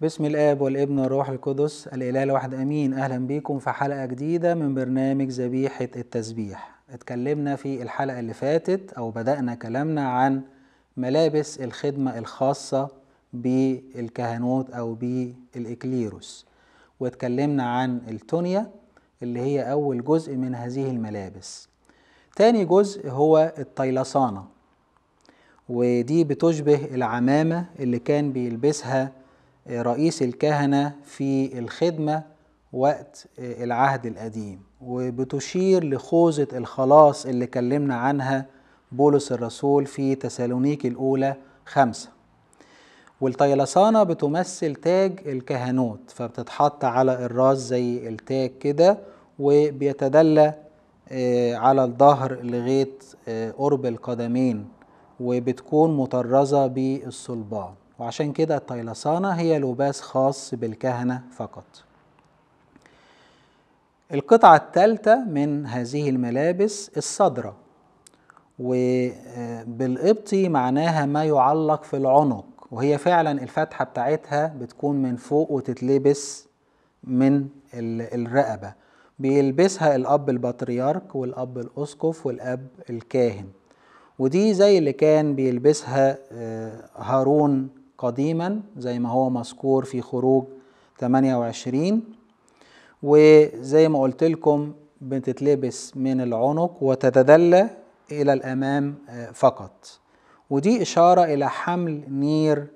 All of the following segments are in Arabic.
بسم الاب والابن والروح القدس الاله الواحد امين اهلا بيكم في حلقه جديده من برنامج ذبيحه التسبيح اتكلمنا في الحلقه اللي فاتت او بدانا كلامنا عن ملابس الخدمه الخاصه بالكهنوت او بالاكليروس واتكلمنا عن التونيا اللي هي اول جزء من هذه الملابس تاني جزء هو الطيلسانه ودي بتشبه العمامه اللي كان بيلبسها رئيس الكهنة في الخدمة وقت آه، العهد القديم وبتشير لخوذة الخلاص اللي كلمنا عنها بولس الرسول في تسالونيك الأولى خمسة والطيلسانة بتمثل تاج الكهنوت فبتتحط على الراس زي التاج كده وبيتدلى آه، على الظهر لغاية قرب القدمين وبتكون مطرزة بالصلبان وعشان كده الطيلسانة هي لباس خاص بالكهنة فقط القطعة الثالثة من هذه الملابس الصدرة وبالقبطي معناها ما يعلق في العنق وهي فعلا الفتحة بتاعتها بتكون من فوق وتتلبس من الرقبة بيلبسها الأب البطريرك والأب الأسقف والأب الكاهن ودي زي اللي كان بيلبسها آه، هارون قديما زي ما هو مذكور في خروج 28 وزي ما قلت لكم بتتلبس من العنق وتتدلى إلى الأمام آه، فقط ودي إشارة إلى حمل نير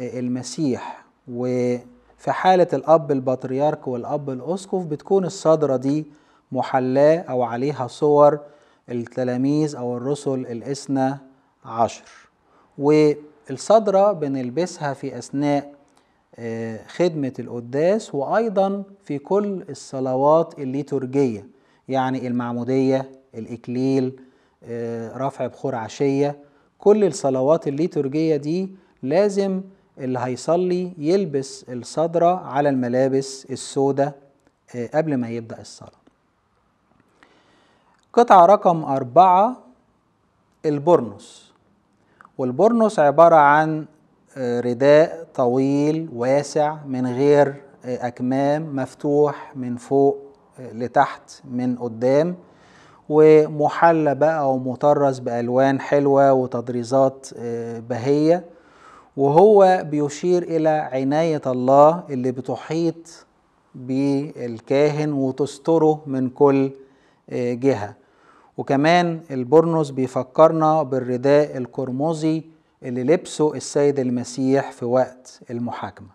آه، المسيح وفي حالة الأب البطريرك والأب الأسقف بتكون الصدرة دي محلاة أو عليها صور التلاميذ أو الرسل الاثنى عشر و الصدرة بنلبسها في أثناء آه، خدمة القداس وأيضا في كل الصلوات الليتورجية يعني المعمودية الإكليل آه، رفع بخور عشية كل الصلوات الليتورجية دي لازم اللي هيصلي يلبس الصدرة على الملابس السوداء آه، قبل ما يبدأ الصلاة قطعة رقم أربعة البرنس والبورنوس عبارة عن آه، رداء طويل واسع من غير آه، أكمام مفتوح من فوق آه، لتحت من قدام ومحلى بقى ومطرز بألوان حلوة وتضريزات بهية وهو بيشير إلى عناية الله اللي بتحيط بالكاهن وتستره من كل جهة وكمان البرنس بيفكرنا بالرداء القرمزي اللي لبسه السيد المسيح في وقت المحاكمة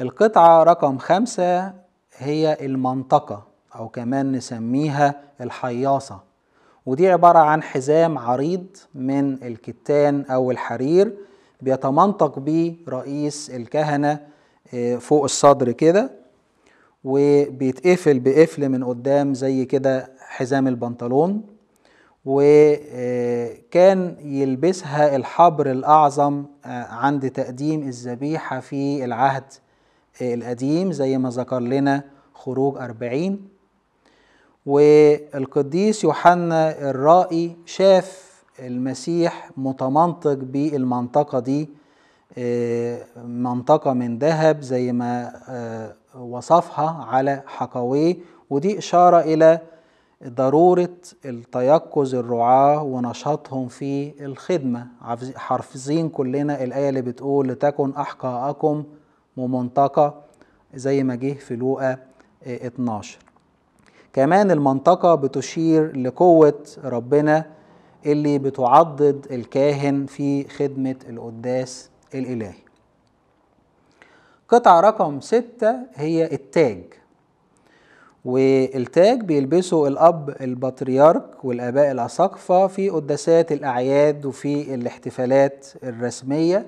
القطعة رقم خمسة هي المنطقة أو كمان نسميها الحياصة ودي عبارة عن حزام عريض من الكتان أو الحرير بيتمنطق بيه رئيس الكهنة آه، فوق الصدر كده وبيتقفل بقفل من قدام زي كده حزام البنطلون وكان آه، يلبسها الحبر الأعظم آه، عند تقديم الذبيحة في العهد آه، القديم زي ما ذكر لنا خروج أربعين والقديس يوحنا الرائي شاف المسيح متمنطق بالمنطقة دي آه، منطقة من ذهب زي ما آه، وصفها على حكويه ودي إشارة إلى ضرورة التيقظ الرعاة ونشاطهم في الخدمة حافظين كلنا الآية اللي بتقول لتكن أحقاءكم ممنطقة زي ما جه في لوقا 12 آه، كمان المنطقة بتشير لقوة ربنا اللي بتعضد الكاهن في خدمة القداس الإلهي قطعة رقم ستة هي التاج والتاج بيلبسه الأب البطريرك والآباء الأساقفة في قداسات الأعياد وفي الاحتفالات الرسمية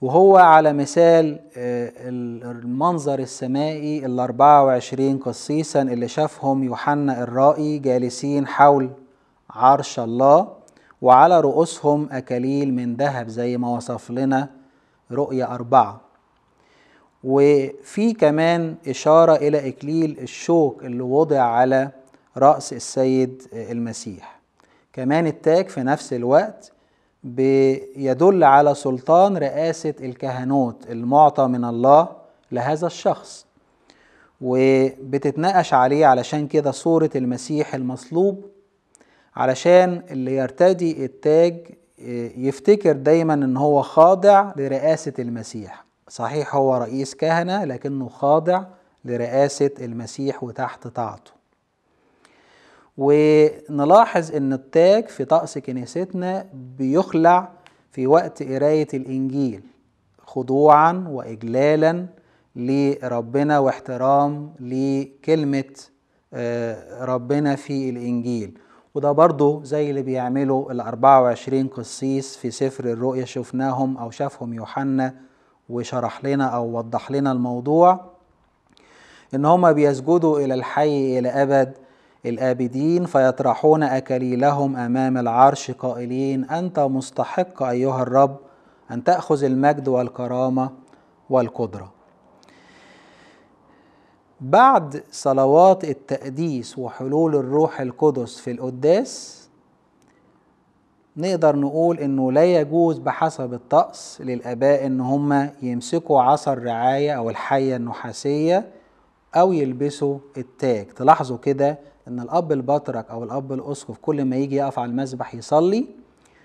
وهو على مثال آه، المنظر السمائي ال 24 قصيصا اللي شافهم يوحنا الرائي جالسين حول عرش الله وعلى رؤوسهم أكاليل من ذهب زي ما وصف لنا رؤية أربعة وفي كمان إشارة إلى إكليل الشوك اللي وضع على رأس السيد المسيح كمان التاج في نفس الوقت بيدل على سلطان رئاسة الكهنوت المعطى من الله لهذا الشخص وبتتناقش عليه علشان كده صورة المسيح المصلوب علشان اللي يرتدي التاج آه، يفتكر دايما ان هو خاضع لرئاسة المسيح صحيح هو رئيس كهنة لكنه خاضع لرئاسة المسيح وتحت طاعته ونلاحظ ان التاج في طقس كنيستنا بيخلع في وقت قراية الانجيل خضوعا واجلالا لربنا واحترام لكلمة آه، ربنا في الانجيل وده برضو زي اللي بيعمله ال 24 قسيس في سفر الرؤيا شفناهم أو شافهم يوحنا وشرح لنا أو وضح لنا الموضوع إن هما بيسجدوا إلى الحي إلى أبد الآبدين فيطرحون أكليلهم أمام العرش قائلين أنت مستحق أيها الرب أن تأخذ المجد والكرامة والقدرة بعد صلوات التقديس وحلول الروح القدس في القداس نقدر نقول انه لا يجوز بحسب الطقس للاباء ان هم يمسكوا عصا الرعايه او الحيه النحاسيه او يلبسوا التاج تلاحظوا كده ان الاب البطرك او الاب الاسقف كل ما يجي يقف على المسبح يصلي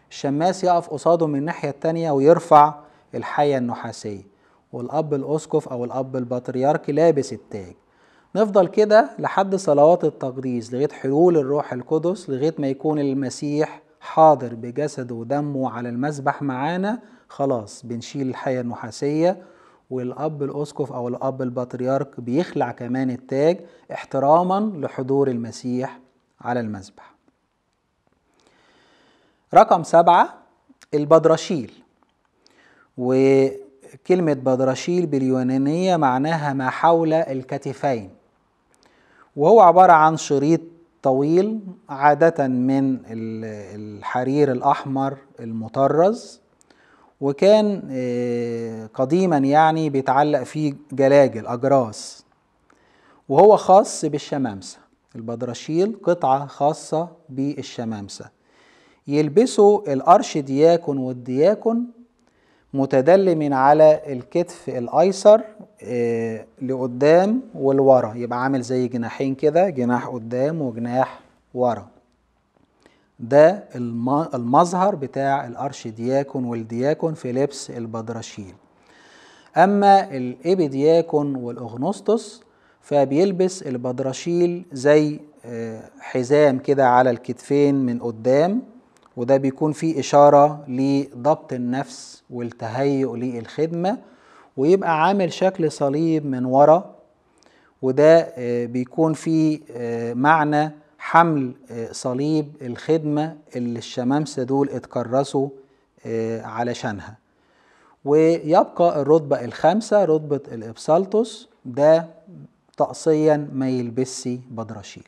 الشماس يقف قصاده من الناحيه التانيه ويرفع الحيه النحاسيه والاب الاسقف او الاب البطريركي لابس التاج نفضل كده لحد صلوات التقديس لغايه حلول الروح القدس لغايه ما يكون المسيح حاضر بجسده ودمه على المسبح معانا خلاص بنشيل الحية النحاسية والأب الأسقف أو الأب البطريرك بيخلع كمان التاج احتراما لحضور المسيح على المسبح رقم سبعة البدرشيل و كلمة بدرشيل باليونانية معناها ما حول الكتفين وهو عبارة عن شريط طويل عادة من الحرير الأحمر المطرز وكان آه، قديما يعني بيتعلق فيه جلاجل أجراس وهو خاص بالشمامسة البدرشيل قطعة خاصة بالشمامسة يلبسه دياكن والدياكون متدلم على الكتف الايسر آه، لقدام ولورا يبقى عامل زي جناحين كده جناح قدام وجناح ورا ده المظهر بتاع الارشدياكون والدياكون في لبس البدرشيل اما الابدياكون والاغنوستوس فبيلبس البدرشيل زي آه، حزام كده على الكتفين من قدام وده بيكون فيه إشارة لضبط النفس والتهيؤ للخدمة ويبقى عامل شكل صليب من ورا وده آه، بيكون فيه آه، معنى حمل آه، صليب الخدمة اللي الشمامسة دول اتكرسوا علشانها ويبقى الرتبة الخامسة رتبة الإبسالتوس ده طقسيا ما يلبسي بدرشيل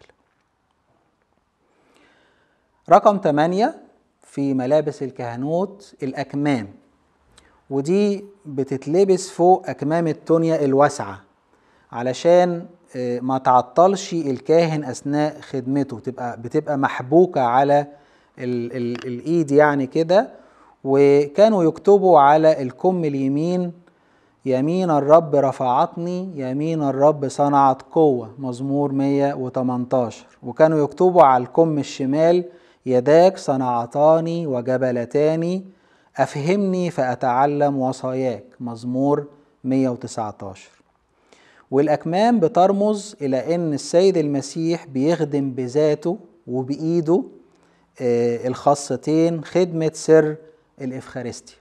رقم 8 في ملابس الكهنوت الأكمام ودي بتتلبس فوق أكمام التونية الواسعة علشان آه، ما تعطلش الكاهن أثناء خدمته تبقى بتبقى محبوكة على الإيد يعني كده وكانوا يكتبوا على الكم اليمين يمين الرب رفعتني يمين الرب صنعت قوة مزمور 118 وكانوا يكتبوا على الكم الشمال يداك صنعتاني وجبلتاني أفهمني فأتعلم وصاياك مزمور 119 والأكمام بترمز إلى أن السيد المسيح بيخدم بذاته وبإيده آه، الخاصتين خدمة سر الإفخارستي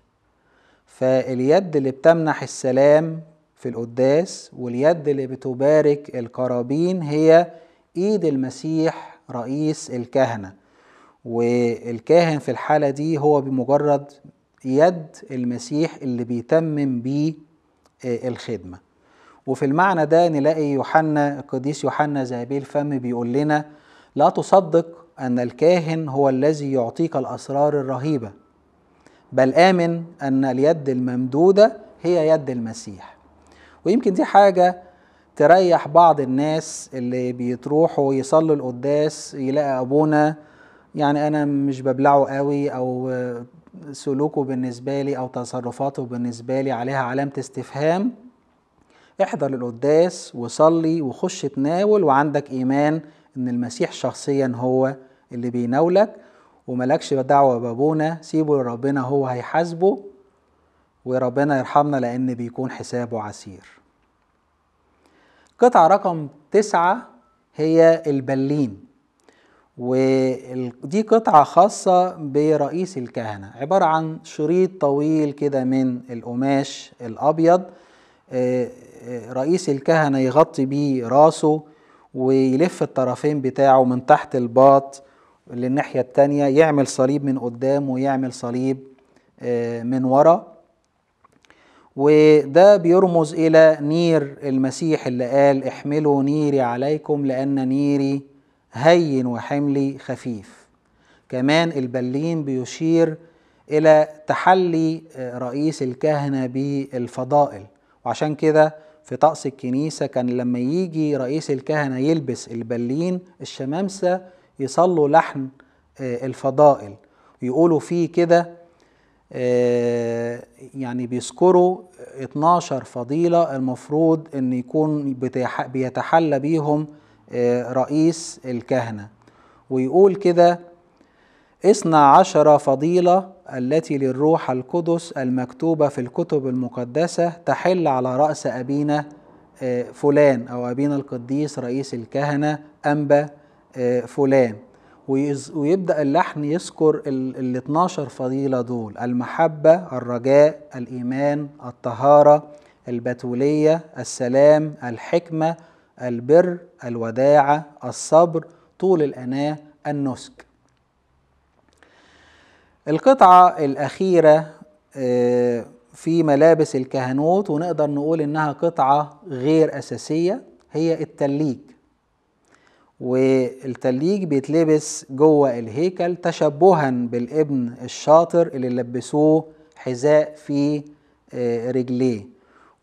فاليد اللي بتمنح السلام في القداس واليد اللي بتبارك القرابين هي ايد المسيح رئيس الكهنه والكاهن في الحالة دي هو بمجرد يد المسيح اللي بيتمم بيه آه، الخدمة وفي المعنى ده نلاقي يوحنا القديس يوحنا ذهبي الفم بيقول لنا لا تصدق أن الكاهن هو الذي يعطيك الأسرار الرهيبة بل آمن أن اليد الممدودة هي يد المسيح ويمكن دي حاجة تريح بعض الناس اللي بيتروحوا يصلوا القداس يلاقي أبونا يعني انا مش ببلعه قوي او سلوكه بالنسبه لي او تصرفاته بالنسبه لي عليها علامه استفهام احضر للقداس وصلي وخش تناول وعندك ايمان ان المسيح شخصيا هو اللي بيناولك وملكش دعوه بابونا سيبه لربنا هو هيحاسبه وربنا يرحمنا لان بيكون حسابه عسير قطعه رقم تسعه هي البلين ودي قطعة خاصة برئيس الكهنة عبارة عن شريط طويل كده من القماش الأبيض آه، آه، رئيس الكهنة يغطي بيه راسه ويلف الطرفين بتاعه من تحت الباط للناحية التانية يعمل صليب من قدام ويعمل صليب آه، من ورا وده بيرمز إلى نير المسيح اللي قال احملوا نيري عليكم لأن نيري هين وحملي خفيف كمان البلين بيشير إلى تحلي آه، رئيس الكهنة بالفضائل وعشان كده في طقس الكنيسة كان لما يجي رئيس الكهنة يلبس البلين الشمامسة يصلوا لحن آه، الفضائل يقولوا فيه كده آه، يعني بيذكروا 12 فضيلة المفروض ان يكون بيتحلى بيهم آه، رئيس الكهنة ويقول كده اصنع عشر فضيلة التي للروح القدس المكتوبة في الكتب المقدسة تحل على رأس أبينا آه، فلان أو أبينا القديس رئيس الكهنة أنبا آه، فلان ويبدأ اللحن يذكر ال 12 فضيلة دول المحبة الرجاء الإيمان الطهارة البتولية السلام الحكمة البر الوداعة الصبر طول الأناة النسك القطعة الأخيرة آه، في ملابس الكهنوت ونقدر نقول إنها قطعة غير أساسية هي التليج والتليج بيتلبس جوه الهيكل تشبها بالابن الشاطر اللي لبسوه حذاء في آه، رجليه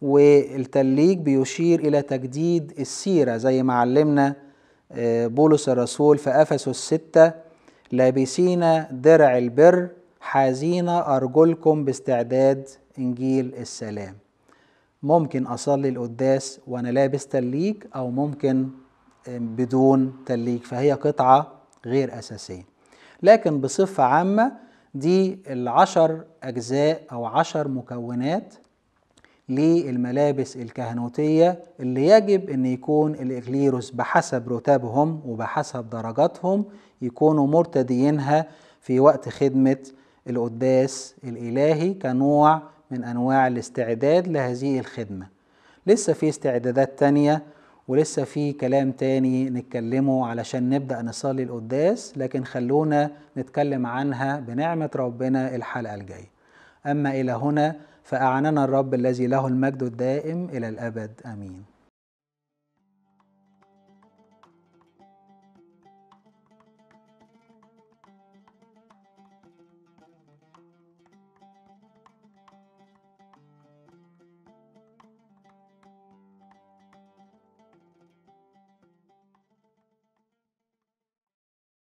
والتليج بيشير إلى تجديد السيرة زي ما علمنا آه، بولس الرسول في أفسس ستة لابسين درع البر حازين أرجلكم باستعداد إنجيل السلام ممكن أصلي القداس وأنا لابس تليج أو ممكن آه، بدون تليج فهي قطعة غير أساسية لكن بصفة عامة دي العشر أجزاء أو عشر مكونات للملابس الكهنوتية اللي يجب أن يكون الإغليروس بحسب رتبهم وبحسب درجاتهم يكونوا مرتدينها في وقت خدمة القداس الإلهي كنوع من أنواع الاستعداد لهذه الخدمة لسه في استعدادات تانية ولسه في كلام تاني نتكلمه علشان نبدأ نصلي القداس لكن خلونا نتكلم عنها بنعمة ربنا الحلقة الجاية أما إلى هنا فأعننا الرب الذي له المجد الدائم إلى الأبد آمين